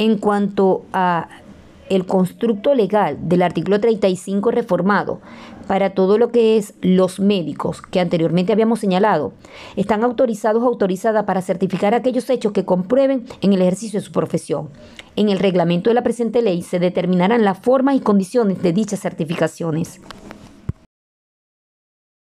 En cuanto a el constructo legal del artículo 35 reformado para todo lo que es los médicos que anteriormente habíamos señalado, están autorizados o autorizadas para certificar aquellos hechos que comprueben en el ejercicio de su profesión. En el reglamento de la presente ley se determinarán las formas y condiciones de dichas certificaciones.